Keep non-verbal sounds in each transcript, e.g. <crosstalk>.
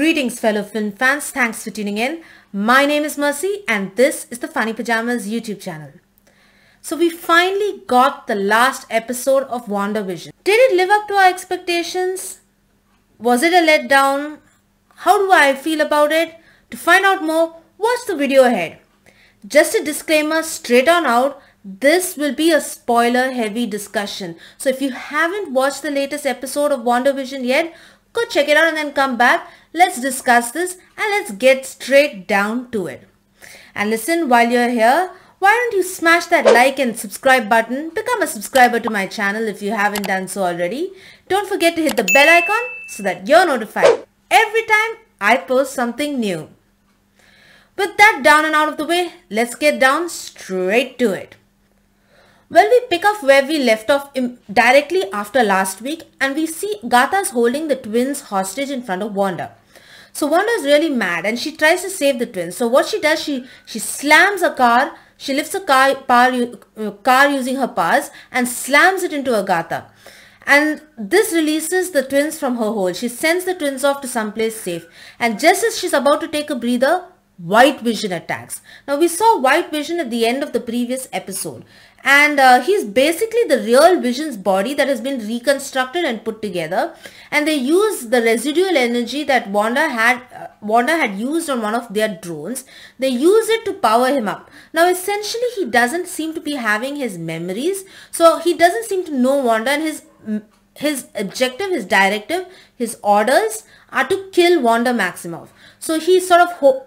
Greetings fellow film fans, thanks for tuning in. My name is Mercy and this is the Funny Pajamas YouTube channel. So we finally got the last episode of WandaVision. Did it live up to our expectations? Was it a letdown? How do I feel about it? To find out more, watch the video ahead. Just a disclaimer straight on out, this will be a spoiler heavy discussion. So if you haven't watched the latest episode of WandaVision yet, Go check it out and then come back. Let's discuss this and let's get straight down to it. And listen, while you're here, why don't you smash that like and subscribe button? Become a subscriber to my channel if you haven't done so already. Don't forget to hit the bell icon so that you're notified every time I post something new. With that down and out of the way, let's get down straight to it. Well, we pick up where we left off directly after last week and we see Gatha's holding the twins hostage in front of Wanda. So Wanda is really mad and she tries to save the twins. So what she does, she, she slams a car, she lifts a car, uh, car using her paws and slams it into Agatha. And this releases the twins from her hold. She sends the twins off to someplace safe. And just as she's about to take a breather, White Vision attacks. Now we saw White Vision at the end of the previous episode and uh, he's basically the real vision's body that has been reconstructed and put together and they use the residual energy that wanda had uh, wanda had used on one of their drones they use it to power him up now essentially he doesn't seem to be having his memories so he doesn't seem to know wanda and his his objective his directive his orders are to kill wanda maximoff so he sort of ho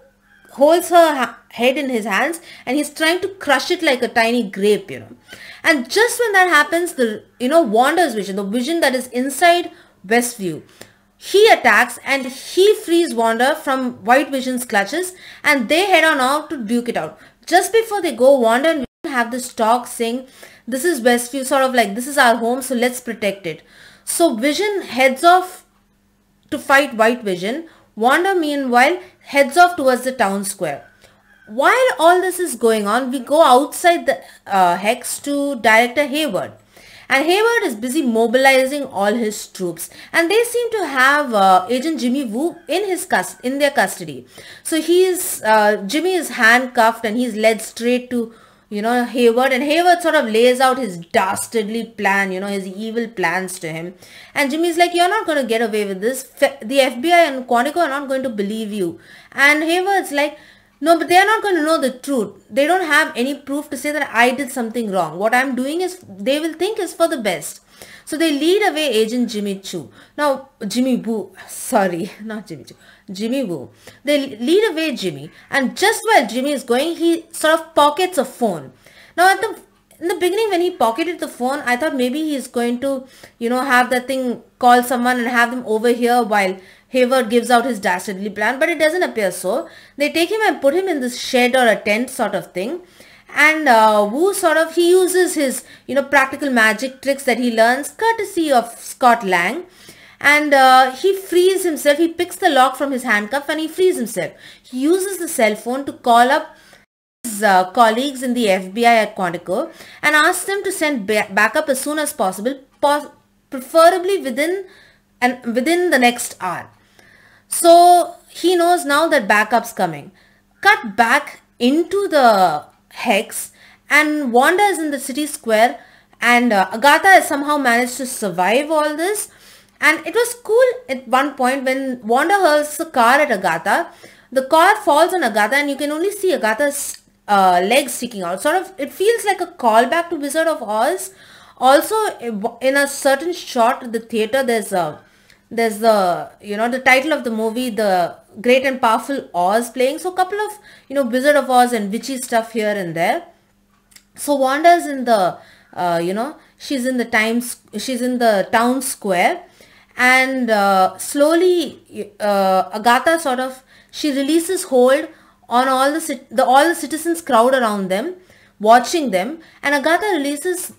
holds her head in his hands and he's trying to crush it like a tiny grape, you know. And just when that happens, the, you know, Wanda's vision, the vision that is inside Westview, he attacks and he frees Wanda from White Vision's clutches and they head on out to duke it out. Just before they go, Wanda and Vision have this talk saying, this is Westview, sort of like, this is our home, so let's protect it. So Vision heads off to fight White Vision. Wanda, meanwhile, heads off towards the town square. While all this is going on, we go outside the uh, hex to Director Hayward. And Hayward is busy mobilizing all his troops. And they seem to have uh, Agent Jimmy Wu in his in their custody. So he is, uh, Jimmy is handcuffed and he's led straight to, you know, Hayward. And Hayward sort of lays out his dastardly plan, you know, his evil plans to him. And Jimmy's like, you're not going to get away with this. The FBI and Quantico are not going to believe you. And Hayward's like, no, but they are not going to know the truth. They don't have any proof to say that I did something wrong. What I'm doing is, they will think is for the best. So they lead away agent Jimmy Chu. Now, Jimmy Boo, sorry, <laughs> not Jimmy Chu. Jimmy Woo. They lead away Jimmy and just while Jimmy is going, he sort of pockets a phone. Now at the in the beginning when he pocketed the phone, I thought maybe he's going to, you know, have that thing call someone and have them over here while Hayward gives out his dastardly plan, but it doesn't appear so. They take him and put him in this shed or a tent sort of thing. And uh, Wu sort of, he uses his, you know, practical magic tricks that he learns courtesy of Scott Lang and uh, he frees himself. He picks the lock from his handcuff and he frees himself. He uses the cell phone to call up his uh, colleagues in the FBI at Quantico and asks them to send ba backup as soon as possible, pos preferably within and within the next hour. So he knows now that backup's coming. Cut back into the hex and Wanda is in the city square and uh, Agatha has somehow managed to survive all this and it was cool at one point when Wanda hurls the car at Agatha. The car falls on Agatha and you can only see Agatha's uh, legs sticking out. Sort of, it feels like a callback to Wizard of Oz. Also, in a certain shot at the theater, there's a there's the you know the title of the movie the great and powerful oz playing so a couple of you know wizard of oz and witchy stuff here and there so wanda's in the uh, you know she's in the times she's in the town square and uh, slowly uh, agatha sort of she releases hold on all the, the all the citizens crowd around them watching them and agatha releases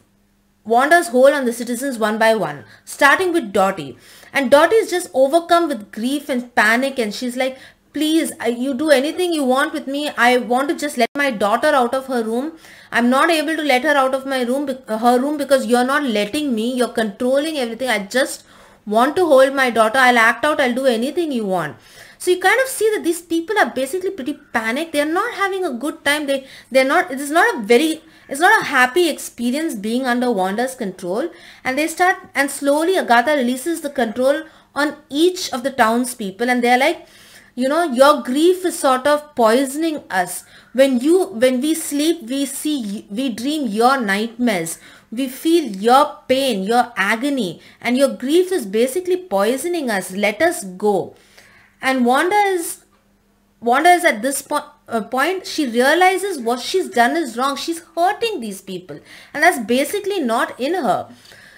wanders whole on the citizens one by one, starting with Dottie. And Dottie is just overcome with grief and panic and she's like, please, you do anything you want with me. I want to just let my daughter out of her room. I'm not able to let her out of my room, her room because you're not letting me. You're controlling everything. I just want to hold my daughter. I'll act out. I'll do anything you want. So you kind of see that these people are basically pretty panicked. They're not having a good time. They, they're not, it is not a very it's not a happy experience being under Wanda's control and they start and slowly Agatha releases the control on each of the townspeople and they're like, you know, your grief is sort of poisoning us. When you, when we sleep, we see, we dream your nightmares. We feel your pain, your agony and your grief is basically poisoning us. Let us go. And Wanda is Wanda is at this po uh, point, she realizes what she's done is wrong. She's hurting these people and that's basically not in her.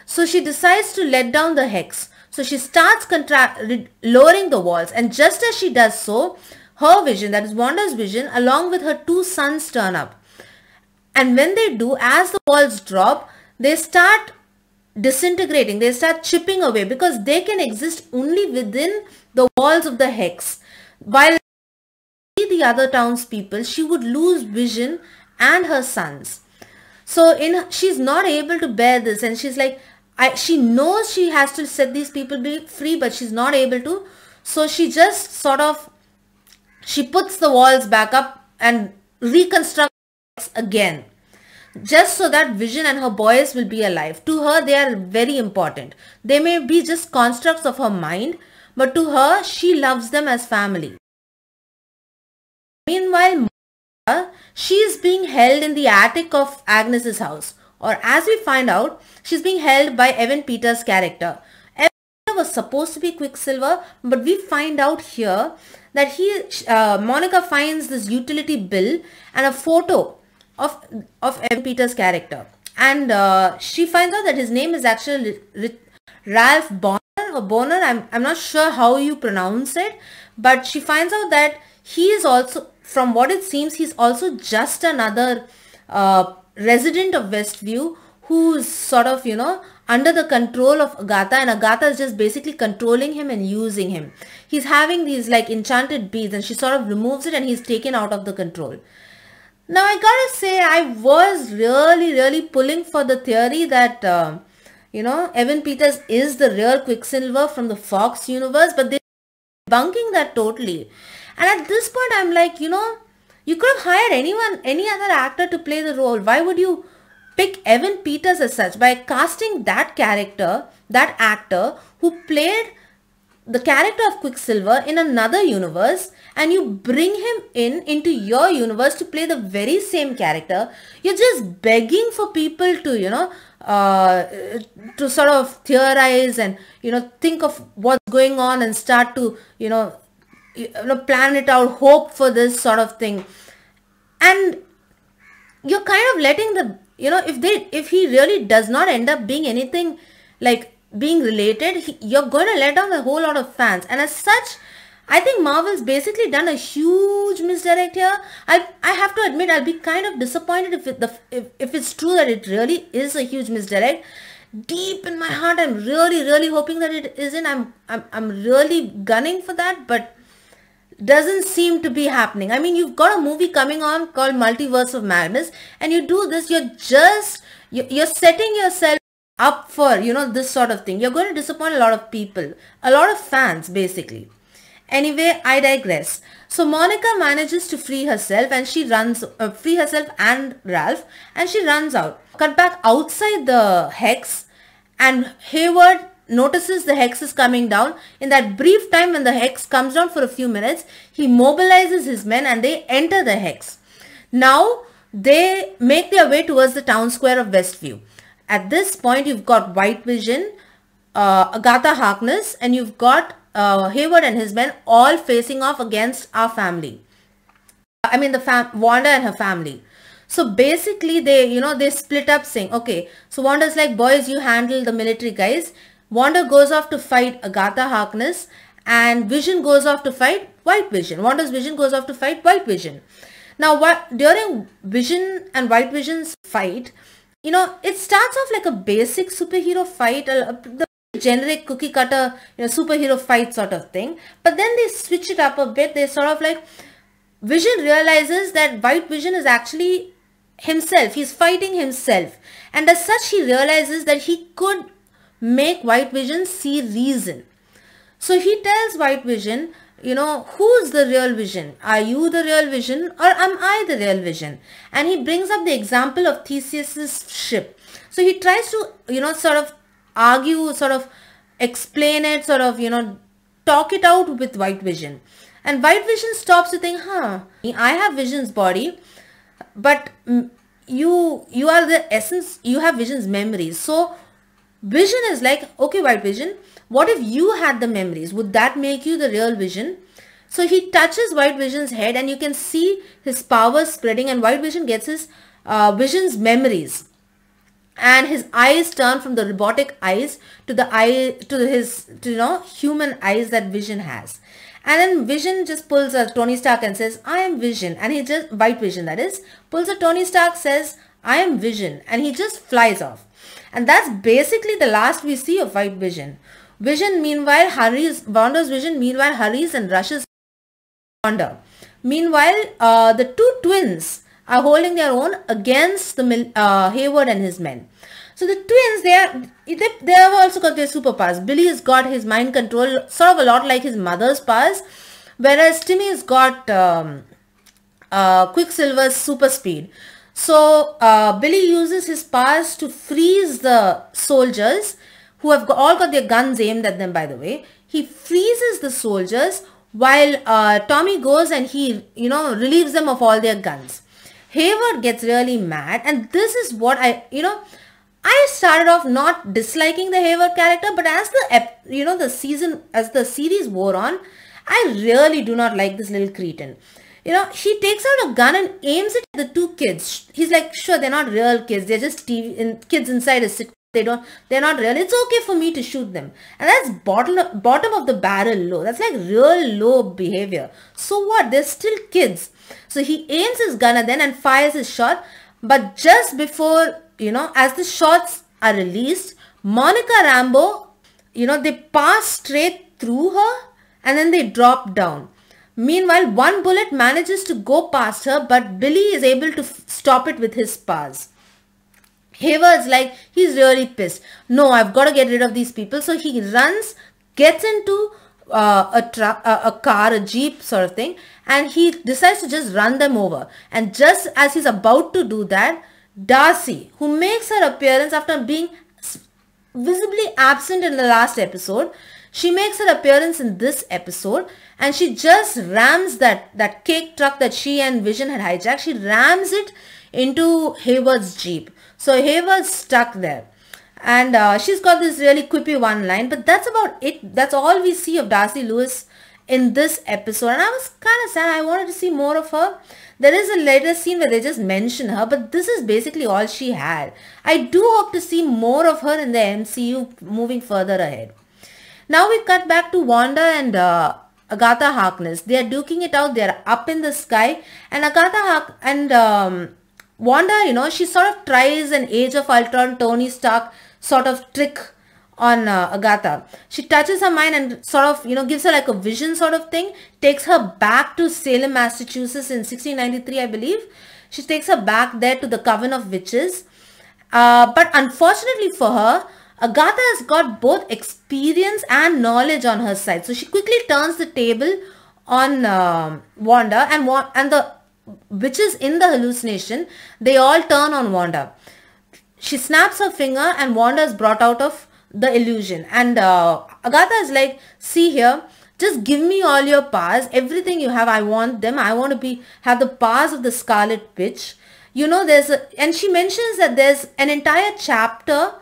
So she decides to let down the hex. So she starts lowering the walls and just as she does so, her vision, that is Wanda's vision, along with her two sons turn up. And when they do, as the walls drop, they start disintegrating, they start chipping away because they can exist only within the walls of the hex. While the other townspeople, she would lose vision and her sons. So in she's not able to bear this and she's like, I, she knows she has to set these people free, but she's not able to. So she just sort of, she puts the walls back up and reconstructs again just so that vision and her boys will be alive. To her, they are very important. They may be just constructs of her mind, but to her, she loves them as family. Meanwhile, she is being held in the attic of Agnes's house or as we find out, she's being held by Evan Peters' character. Evan was supposed to be Quicksilver but we find out here that he uh, Monica finds this utility bill and a photo of, of Evan Peters' character and uh, she finds out that his name is actually Ralph Bonner or Bonner. I'm, I'm not sure how you pronounce it, but she finds out that he is also from what it seems, he's also just another uh, resident of Westview who's sort of, you know, under the control of Agatha and Agatha is just basically controlling him and using him. He's having these like enchanted beads and she sort of removes it and he's taken out of the control. Now I gotta say I was really really pulling for the theory that uh, you know Evan Peters is the real Quicksilver from the Fox universe but they're bunking that totally. And at this point, I'm like, you know, you could have hired anyone, any other actor to play the role. Why would you pick Evan Peters as such? By casting that character, that actor who played the character of Quicksilver in another universe and you bring him in into your universe to play the very same character, you're just begging for people to, you know, uh, to sort of theorize and, you know, think of what's going on and start to, you know, you know, plan it out, hope for this sort of thing. And you're kind of letting the, you know, if they, if he really does not end up being anything like being related, he, you're going to let down a whole lot of fans. And as such, I think Marvel's basically done a huge misdirect here. I I have to admit I'll be kind of disappointed if it, the if, if it's true that it really is a huge misdirect. Deep in my heart, I'm really really hoping that it isn't. I'm I'm I'm really gunning for that, but doesn't seem to be happening. I mean, you've got a movie coming on called Multiverse of Madness, and you do this, you're just, you're setting yourself up for, you know, this sort of thing. You're going to disappoint a lot of people, a lot of fans, basically. Anyway, I digress. So Monica manages to free herself and she runs, uh, free herself and Ralph, and she runs out. Cut back outside the hex and Hayward notices the hex is coming down. In that brief time when the hex comes down for a few minutes, he mobilizes his men and they enter the hex. Now they make their way towards the town square of Westview. At this point, you've got White Vision, uh, Agatha Harkness, and you've got uh, Hayward and his men all facing off against our family. I mean, the fam Wanda and her family. So basically they, you know, they split up saying, okay, so Wanda's like, boys, you handle the military guys. Wanda goes off to fight Agatha Harkness and Vision goes off to fight White Vision. Wanda's Vision goes off to fight White Vision. Now, what, during Vision and White Vision's fight, you know, it starts off like a basic superhero fight, a, a, the generic cookie cutter, you know, superhero fight sort of thing. But then they switch it up a bit. They sort of like, Vision realizes that White Vision is actually himself. He's fighting himself. And as such, he realizes that he could make white vision see reason. So he tells white vision, you know, who's the real vision? Are you the real vision or am I the real vision? And he brings up the example of Theseus's ship. So he tries to, you know, sort of argue, sort of explain it, sort of, you know, talk it out with white vision. And white vision stops to think, huh, I have vision's body, but you you are the essence, you have vision's memory. So Vision is like, okay, white vision, what if you had the memories? Would that make you the real vision? So he touches white vision's head and you can see his powers spreading and white vision gets his uh, vision's memories. And his eyes turn from the robotic eyes to the eye to his to, you know human eyes that vision has. And then Vision just pulls a Tony Stark and says, I am Vision. And he just, White Vision that is, pulls a Tony Stark, says, I am Vision. And he just flies off. And that's basically the last we see of white vision. Vision meanwhile hurries, Wanda's vision meanwhile hurries and rushes Wanda. Meanwhile, uh, the two twins are holding their own against the uh, Hayward and his men. So the twins, they are they, they have also got their superpowers. Billy has got his mind control, sort of a lot like his mother's powers, whereas Timmy has got um, uh, Quicksilver's super speed. So uh, Billy uses his powers to freeze the soldiers who have got, all got their guns aimed at them by the way. He freezes the soldiers while uh, Tommy goes and he you know relieves them of all their guns. Hayward gets really mad and this is what I you know I started off not disliking the Hayward character but as the you know the season as the series wore on I really do not like this little cretin you know, he takes out a gun and aims it at the two kids. He's like, sure, they're not real kids. They're just TV in, kids inside a sitcom. They don't, they're not real. It's okay for me to shoot them. And that's bottom, bottom of the barrel low. That's like real low behavior. So what? They're still kids. So he aims his gun at them and fires his shot. But just before, you know, as the shots are released, Monica Rambo, you know, they pass straight through her and then they drop down. Meanwhile, one bullet manages to go past her, but Billy is able to stop it with his spars. Hayward's like, he's really pissed. No, I've got to get rid of these people. So he runs, gets into uh, a truck, uh, a car, a jeep sort of thing, and he decides to just run them over. And just as he's about to do that, Darcy, who makes her appearance after being visibly absent in the last episode, she makes her appearance in this episode and she just rams that, that cake truck that she and Vision had hijacked, she rams it into Hayward's jeep. So Hayward's stuck there. And uh, she's got this really quippy one line, but that's about it. That's all we see of Darcy Lewis in this episode. And I was kind of sad. I wanted to see more of her. There is a later scene where they just mention her, but this is basically all she had. I do hope to see more of her in the MCU moving further ahead. Now we cut back to Wanda and uh, Agatha Harkness. They are duking it out. They are up in the sky. And Agatha Hark and um, Wanda, you know, she sort of tries an Age of Ultron Tony Stark sort of trick on uh, Agatha. She touches her mind and sort of, you know, gives her like a vision sort of thing. Takes her back to Salem, Massachusetts in 1693, I believe. She takes her back there to the Coven of Witches. Uh, but unfortunately for her, Agatha has got both experience and knowledge on her side. So she quickly turns the table on um, Wanda and and the witches in the hallucination, they all turn on Wanda. She snaps her finger and Wanda is brought out of the illusion. And uh, Agatha is like, see here, just give me all your powers, everything you have, I want them. I want to be have the powers of the Scarlet Witch. You know, there's a, and she mentions that there's an entire chapter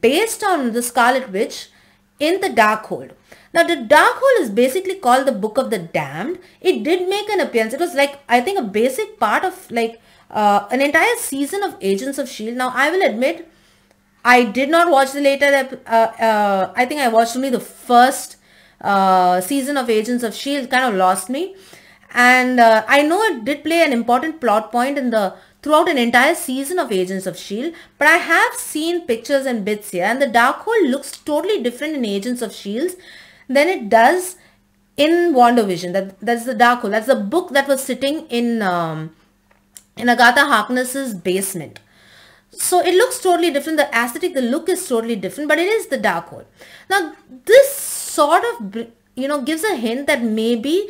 based on the Scarlet Witch in the Darkhold. Now the Darkhold is basically called the Book of the Damned. It did make an appearance. It was like, I think a basic part of like uh, an entire season of Agents of S.H.I.E.L.D. Now I will admit, I did not watch the later, uh, uh, I think I watched only the first uh, season of Agents of S.H.I.E.L.D. kind of lost me. And uh, I know it did play an important plot point in the throughout an entire season of Agents of S.H.I.E.L.D. But I have seen pictures and bits here and the dark hole looks totally different in Agents of S.H.I.E.L.D. than it does in WandaVision. That, that's the dark hole. That's the book that was sitting in, um, in Agatha Harkness's basement. So it looks totally different. The aesthetic, the look is totally different, but it is the dark hole. Now, this sort of, you know, gives a hint that maybe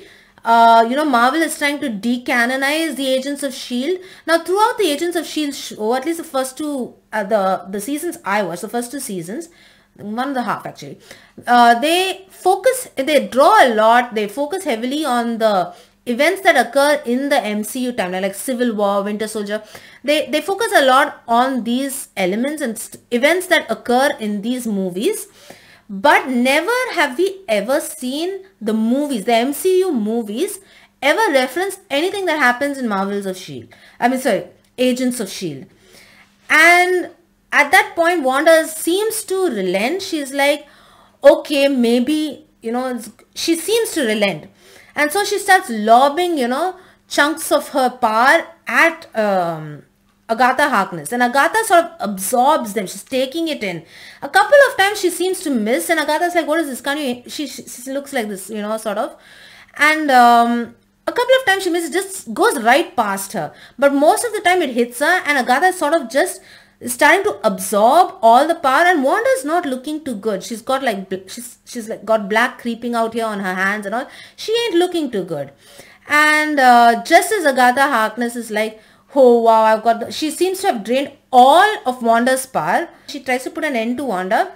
uh, you know, Marvel is trying to decanonize the Agents of S.H.I.E.L.D. Now, throughout the Agents of S.H.I.E.L.D., or at least the first two, uh, the, the seasons I watched, the first two seasons, one and a half actually, uh, they focus, they draw a lot, they focus heavily on the events that occur in the MCU timeline, like Civil War, Winter Soldier, they, they focus a lot on these elements and events that occur in these movies. But never have we ever seen the movies, the MCU movies, ever reference anything that happens in Marvels of S.H.I.E.L.D. I mean, sorry, Agents of S.H.I.E.L.D. And at that point, Wanda seems to relent. She's like, okay, maybe, you know, she seems to relent. And so she starts lobbing, you know, chunks of her power at um, Agatha Harkness and Agatha sort of absorbs them. She's taking it in. A couple of times she seems to miss and Agatha's like, what is this? Can you, she, she, she looks like this, you know, sort of. And um, a couple of times she misses, just goes right past her. But most of the time it hits her and Agatha sort of just starting to absorb all the power and Wanda's not looking too good. She's got like, she's, she's like got black creeping out here on her hands and all. She ain't looking too good. And uh, just as Agatha Harkness is like, Oh wow, I've got, the, she seems to have drained all of Wanda's power. She tries to put an end to Wanda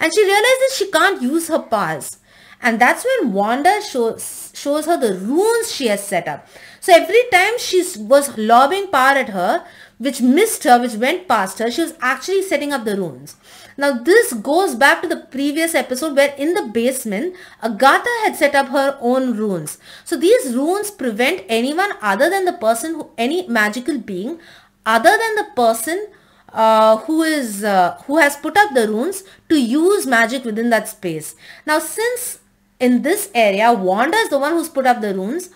and she realizes she can't use her powers. And that's when Wanda shows, shows her the runes she has set up. So every time she was lobbing power at her, which missed her, which went past her, she was actually setting up the runes. Now this goes back to the previous episode where in the basement, Agatha had set up her own runes. So these runes prevent anyone other than the person, who, any magical being other than the person uh, who is uh, who has put up the runes to use magic within that space. Now since in this area, Wanda is the one who's put up the runes,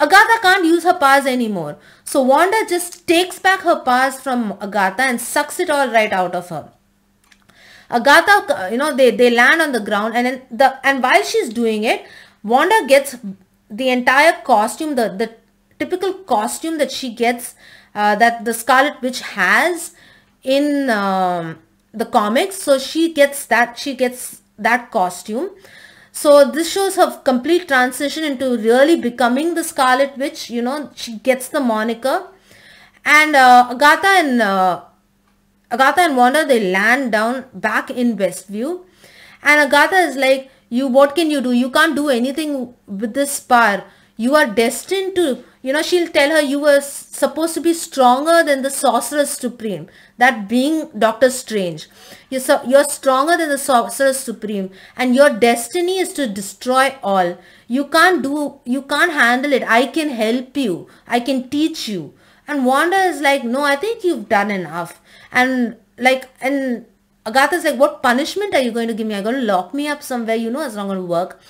Agatha can't use her powers anymore. So Wanda just takes back her powers from Agatha and sucks it all right out of her. Agatha, you know, they, they land on the ground and then the, and while she's doing it, Wanda gets the entire costume, the, the typical costume that she gets, uh, that the Scarlet Witch has in um, the comics. So she gets that, she gets that costume. So this shows her complete transition into really becoming the Scarlet Witch. You know, she gets the moniker. And uh, Agatha and uh, Agatha and Wanda, they land down back in Westview. And Agatha is like, you, what can you do? You can't do anything with this power. You are destined to, you know, she'll tell her you were supposed to be stronger than the Sorcerer Supreme. That being Doctor Strange. You're, so, you're stronger than the Sorcerer Supreme. And your destiny is to destroy all. You can't do, you can't handle it. I can help you. I can teach you. And Wanda is like, no, I think you've done enough and like, and Agatha's like, what punishment are you going to give me? Are you going to lock me up somewhere? You know, it's not going to work.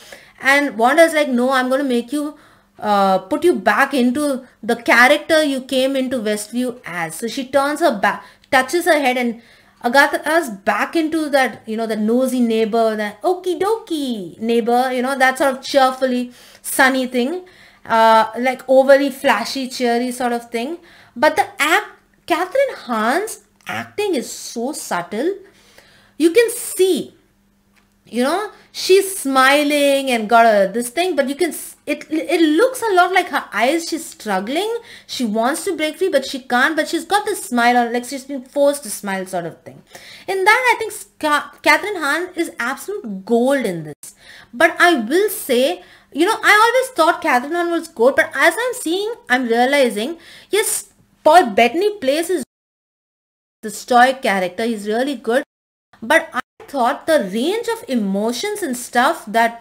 And Wanda's like, no, I'm going to make you, uh, put you back into the character you came into Westview as. So she turns her back, touches her head and Agatha's back into that, you know, the nosy neighbor, that okie dokie neighbor, you know, that sort of cheerfully sunny thing, uh, like overly flashy, cheery sort of thing. But the act, Catherine Hans acting is so subtle. You can see, you know, she's smiling and got a, this thing, but you can, it, it looks a lot like her eyes. She's struggling. She wants to break free, but she can't, but she's got this smile on, like she's been forced to smile sort of thing. In that, I think Catherine Hahn is absolute gold in this. But I will say, you know, I always thought Catherine Hahn was gold, but as I'm seeing, I'm realizing, yes, Paul Bettany plays his the stoic character is really good. But I thought the range of emotions and stuff that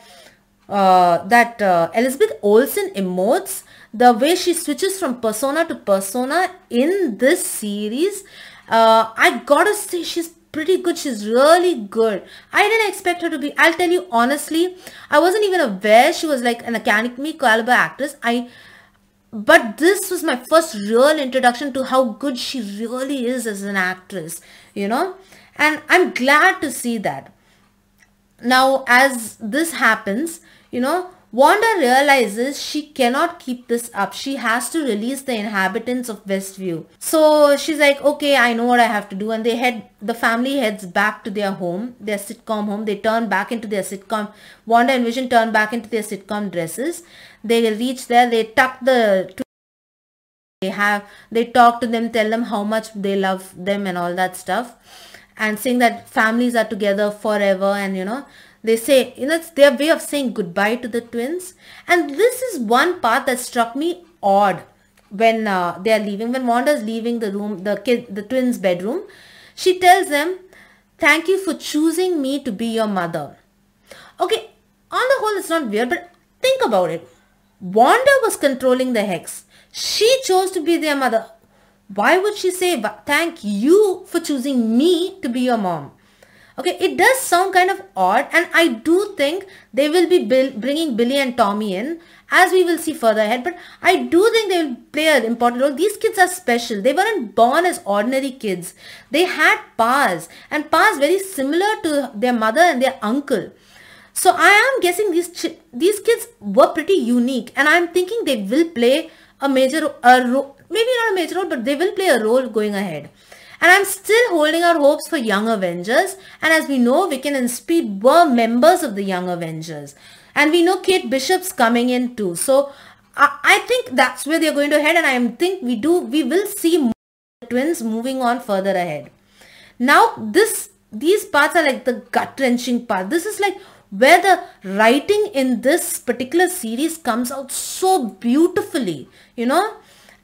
uh, that uh, Elizabeth Olsen emotes, the way she switches from persona to persona in this series, uh, I gotta say she's pretty good. She's really good. I didn't expect her to be, I'll tell you honestly, I wasn't even aware she was like an Academy caliber actress. I but this was my first real introduction to how good she really is as an actress, you know, and I'm glad to see that. Now, as this happens, you know, Wanda realizes she cannot keep this up. She has to release the inhabitants of Westview. So she's like, okay, I know what I have to do. And they head, the family heads back to their home, their sitcom home. They turn back into their sitcom. Wanda and Vision turn back into their sitcom dresses. They reach there. They tuck the they have. They talk to them, tell them how much they love them and all that stuff. And saying that families are together forever and you know, they say, you know, it's their way of saying goodbye to the twins. And this is one part that struck me odd when uh, they are leaving. When Wanda is leaving the room, the kid, the twins' bedroom, she tells them, thank you for choosing me to be your mother. Okay, on the whole, it's not weird, but think about it. Wanda was controlling the hex. She chose to be their mother. Why would she say, thank you for choosing me to be your mom? Okay, it does sound kind of odd and I do think they will be bringing Billy and Tommy in as we will see further ahead. But I do think they will play an important role. These kids are special. They weren't born as ordinary kids. They had powers and powers very similar to their mother and their uncle. So I am guessing these these kids were pretty unique and I'm thinking they will play a major a role, maybe not a major role, but they will play a role going ahead and I'm still holding our hopes for Young Avengers and as we know Wiccan and Speed were members of the Young Avengers and we know Kate Bishop's coming in too so I, I think that's where they're going to head and I think we do we will see twins moving on further ahead now this these parts are like the gut-wrenching part this is like where the writing in this particular series comes out so beautifully you know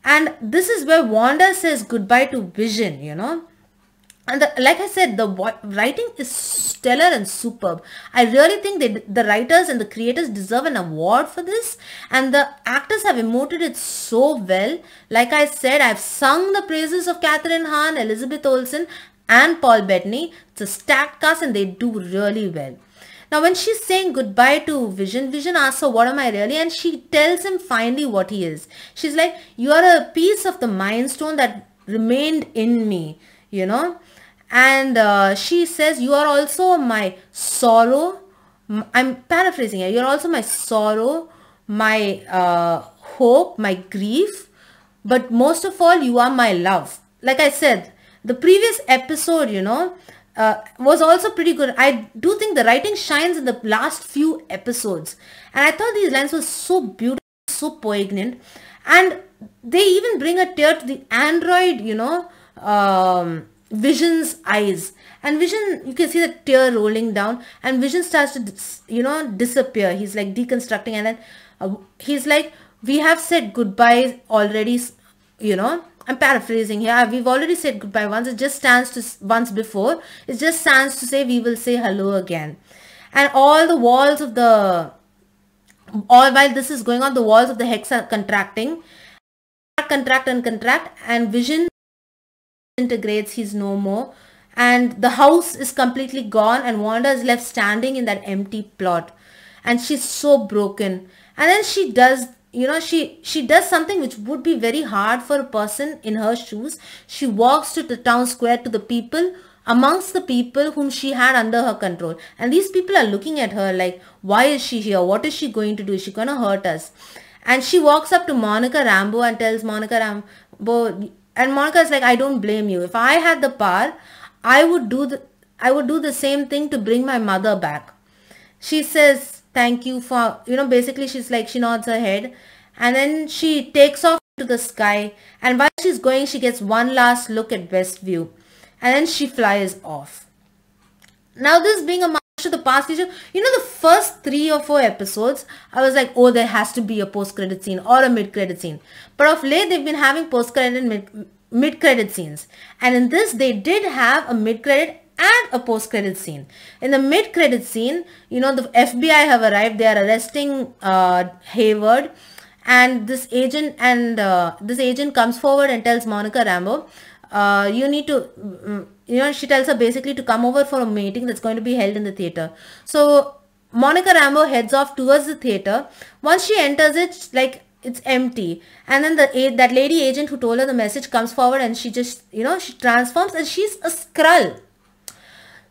and this is where Wanda says goodbye to Vision, you know. And the, like I said, the writing is stellar and superb. I really think that the writers and the creators deserve an award for this. And the actors have emoted it so well. Like I said, I've sung the praises of Catherine Hahn, Elizabeth Olsen and Paul Bettany. It's a stacked cast and they do really well. Now when she's saying goodbye to Vision, Vision asks her, what am I really? And she tells him finally what he is. She's like, you are a piece of the mind stone that remained in me, you know. And uh, she says, you are also my sorrow. I'm paraphrasing here. You're also my sorrow, my uh, hope, my grief. But most of all, you are my love. Like I said, the previous episode, you know, uh, was also pretty good. I do think the writing shines in the last few episodes. And I thought these lines were so beautiful, so poignant. And they even bring a tear to the android, you know, um, Vision's eyes. And Vision, you can see the tear rolling down. And Vision starts to, you know, disappear. He's like deconstructing. And then uh, he's like, we have said goodbye already, you know. I'm paraphrasing here. We've already said goodbye once. It just stands to once before. It just stands to say we will say hello again. And all the walls of the, all while this is going on, the walls of the hex are contracting. Contract and contract and vision integrates he's no more. And the house is completely gone and Wanda is left standing in that empty plot. And she's so broken. And then she does you know she she does something which would be very hard for a person in her shoes she walks to the town square to the people amongst the people whom she had under her control and these people are looking at her like why is she here what is she going to do is she gonna hurt us and she walks up to monica rambo and tells monica rambo and monica is like i don't blame you if i had the power i would do the i would do the same thing to bring my mother back she says thank you for, you know, basically she's like, she nods her head and then she takes off to the sky and while she's going, she gets one last look at Westview and then she flies off. Now this being a master of the past teacher, you know the first three or four episodes, I was like, oh, there has to be a post-credit scene or a mid-credit scene. But of late, they've been having post-credit and mid-credit scenes. And in this, they did have a mid-credit and a post-credit scene. In the mid-credit scene, you know, the FBI have arrived. They are arresting uh, Hayward and this agent and uh, this agent comes forward and tells Monica Rambo, uh, you need to, mm, you know, she tells her basically to come over for a meeting that's going to be held in the theater. So Monica Rambo heads off towards the theater. Once she enters it, like it's empty and then the that lady agent who told her the message comes forward and she just you know she transforms and she's a skrull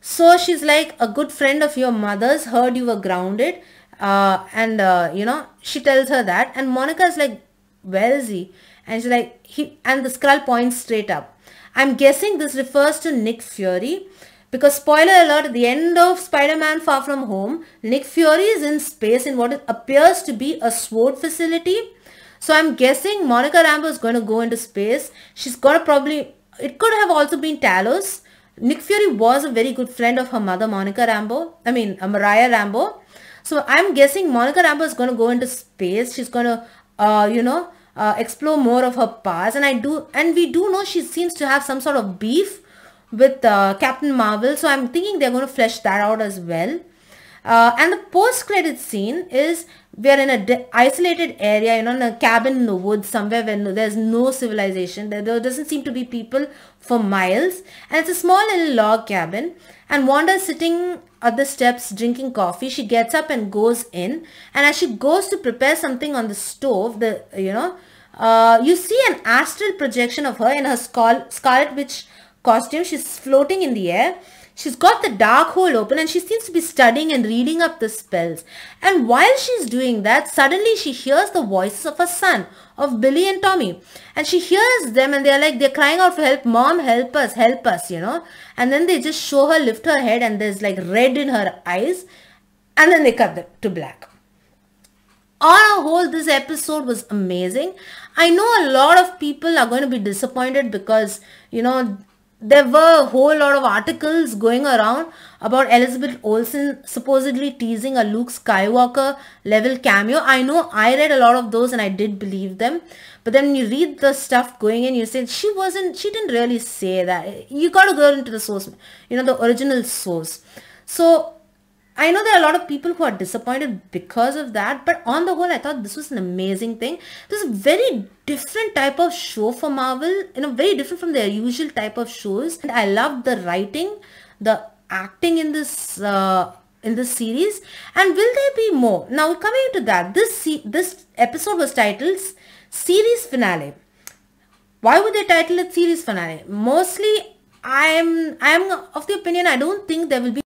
so she's like a good friend of your mother's heard you were grounded uh, and uh, you know she tells her that and Monica is like where is he and she's like he and the skull points straight up. I'm guessing this refers to Nick Fury because spoiler alert at the end of Spider-Man Far From Home Nick Fury is in space in what appears to be a SWORD facility. So I'm guessing Monica Rambo is going to go into space. She's going to probably it could have also been Talos Nick Fury was a very good friend of her mother, Monica Rambo. I mean, uh, Mariah Rambo. So I'm guessing Monica Rambo is going to go into space. She's going to, uh, you know, uh, explore more of her past. And I do, and we do know she seems to have some sort of beef with uh, Captain Marvel. So I'm thinking they're going to flesh that out as well. Uh, and the post-credit scene is we are in a isolated area, you know, in a cabin in the woods somewhere where no, there's no civilization. There, there doesn't seem to be people for miles. And it's a small little log cabin. And Wanda's sitting at the steps drinking coffee. She gets up and goes in. And as she goes to prepare something on the stove, the you know, uh, you see an astral projection of her in her scar scarlet witch costume. She's floating in the air She's got the dark hole open and she seems to be studying and reading up the spells. And while she's doing that, suddenly she hears the voices of her son, of Billy and Tommy. And she hears them and they're like, they're crying out for help. Mom, help us, help us, you know. And then they just show her, lift her head and there's like red in her eyes. And then they cut them to black on a whole this episode was amazing i know a lot of people are going to be disappointed because you know there were a whole lot of articles going around about Elizabeth Olsen supposedly teasing a Luke Skywalker level cameo. I know I read a lot of those and I did believe them. But then you read the stuff going in, you say she wasn't, she didn't really say that. You got to go into the source, you know, the original source. So I know there are a lot of people who are disappointed because of that, but on the whole, I thought this was an amazing thing. This is a very different type of show for Marvel, you know, very different from their usual type of shows. And I loved the writing, the acting in this uh, in this series and will there be more now coming to that this this episode was titled series finale why would they title it series finale mostly i'm i'm of the opinion i don't think there will be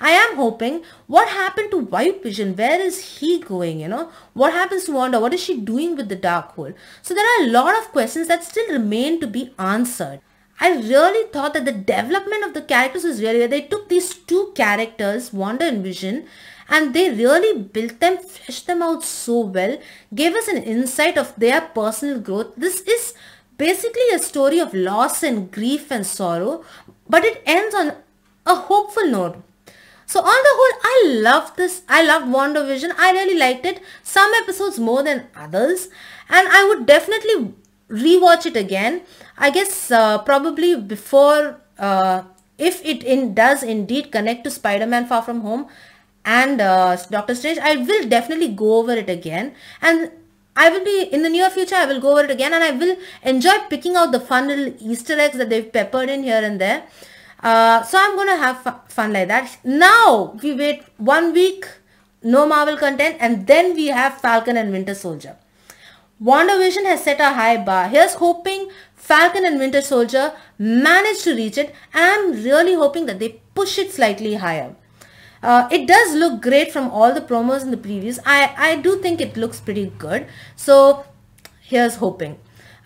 I am hoping what happened to White Vision? Where is he going? You know, what happens to Wanda? What is she doing with the dark hole? So there are a lot of questions that still remain to be answered. I really thought that the development of the characters was really They took these two characters, Wanda and Vision, and they really built them, fleshed them out so well, gave us an insight of their personal growth. This is basically a story of loss and grief and sorrow, but it ends on a hopeful note. So on the whole, I love this. I Wonder WandaVision. I really liked it. Some episodes more than others. And I would definitely rewatch it again. I guess uh, probably before, uh, if it in, does indeed connect to Spider-Man Far From Home and uh, Doctor Strange, I will definitely go over it again. And I will be in the near future. I will go over it again, and I will enjoy picking out the fun little Easter eggs that they've peppered in here and there. Uh, so I'm going to have fun like that. Now we wait one week, no Marvel content and then we have Falcon and Winter Soldier. WandaVision has set a high bar. Here's hoping Falcon and Winter Soldier manage to reach it and I'm really hoping that they push it slightly higher. Uh, it does look great from all the promos in the previews. I, I do think it looks pretty good. So here's hoping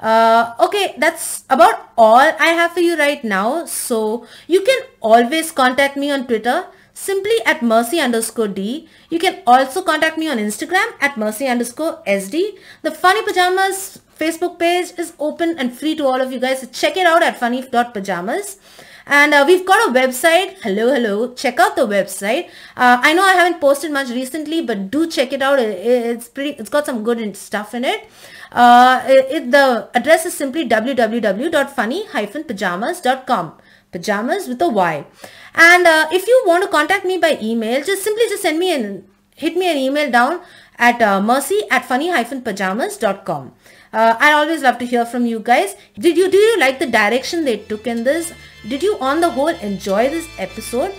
uh, okay that's about all I have for you right now so you can always contact me on Twitter simply at mercy underscore d you can also contact me on Instagram at mercy underscore sd the funny pajamas Facebook page is open and free to all of you guys so check it out at funny.pajamas and uh, we've got a website hello hello check out the website uh, i know i haven't posted much recently but do check it out it's pretty it's got some good stuff in it uh, it, the address is simply www.funny-pajamas.com pajamas with a y and uh, if you want to contact me by email just simply just send me an hit me an email down at uh, mercy at funny-pajamas.com uh, I always love to hear from you guys. Did you do you like the direction they took in this? Did you on the whole enjoy this episode?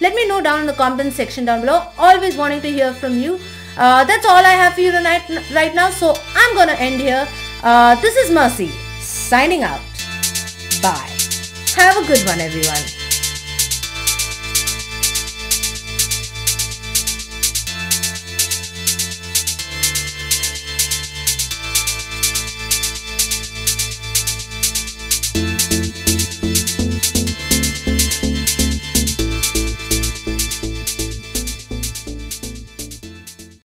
Let me know down in the comment section down below. Always wanting to hear from you uh, that's all I have for you tonight, right now. So I'm gonna end here. Uh, this is Mercy signing out. Bye. Have a good one, everyone.